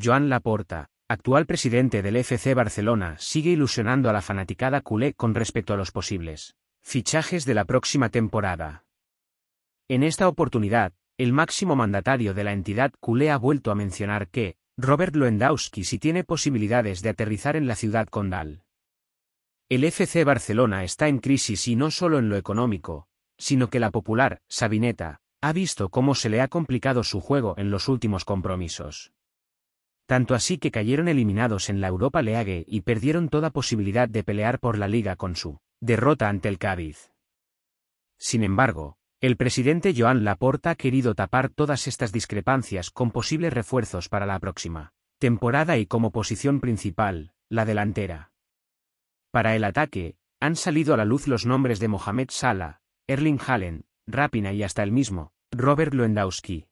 Joan Laporta, actual presidente del FC Barcelona, sigue ilusionando a la fanaticada culé con respecto a los posibles fichajes de la próxima temporada. En esta oportunidad, el máximo mandatario de la entidad culé ha vuelto a mencionar que, Robert Lewandowski sí tiene posibilidades de aterrizar en la ciudad condal. El FC Barcelona está en crisis y no solo en lo económico, sino que la popular, Sabineta, ha visto cómo se le ha complicado su juego en los últimos compromisos tanto así que cayeron eliminados en la Europa League y perdieron toda posibilidad de pelear por la liga con su derrota ante el Cádiz. Sin embargo, el presidente Joan Laporta ha querido tapar todas estas discrepancias con posibles refuerzos para la próxima temporada y como posición principal, la delantera. Para el ataque, han salido a la luz los nombres de Mohamed Salah, Erling Hallen, Rapina y hasta el mismo, Robert Lewandowski.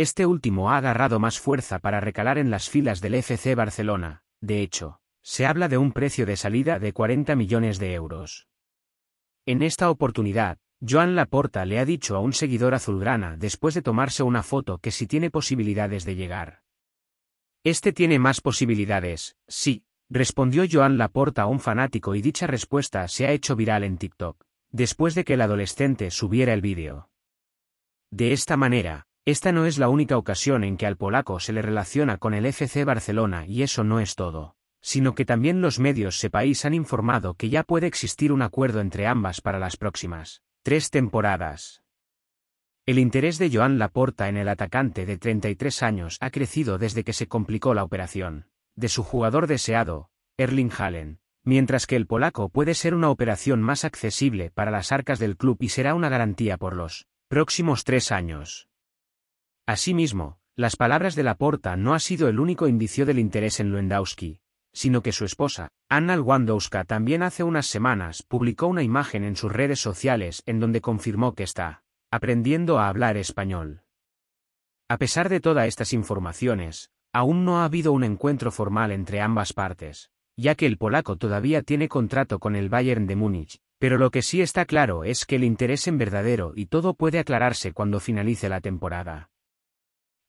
Este último ha agarrado más fuerza para recalar en las filas del FC Barcelona, de hecho, se habla de un precio de salida de 40 millones de euros. En esta oportunidad, Joan Laporta le ha dicho a un seguidor azulgrana después de tomarse una foto que si tiene posibilidades de llegar. Este tiene más posibilidades, sí, respondió Joan Laporta a un fanático y dicha respuesta se ha hecho viral en TikTok, después de que el adolescente subiera el vídeo. De esta manera, esta no es la única ocasión en que al polaco se le relaciona con el FC Barcelona y eso no es todo, sino que también los medios sepaís han informado que ya puede existir un acuerdo entre ambas para las próximas tres temporadas. El interés de Joan Laporta en el atacante de 33 años ha crecido desde que se complicó la operación de su jugador deseado, Erling Haaland, mientras que el polaco puede ser una operación más accesible para las arcas del club y será una garantía por los próximos tres años. Asimismo, las palabras de Laporta no ha sido el único indicio del interés en Lewandowski, sino que su esposa, Anna Lewandowska también hace unas semanas publicó una imagen en sus redes sociales en donde confirmó que está aprendiendo a hablar español. A pesar de todas estas informaciones, aún no ha habido un encuentro formal entre ambas partes, ya que el polaco todavía tiene contrato con el Bayern de Múnich, pero lo que sí está claro es que el interés en verdadero y todo puede aclararse cuando finalice la temporada.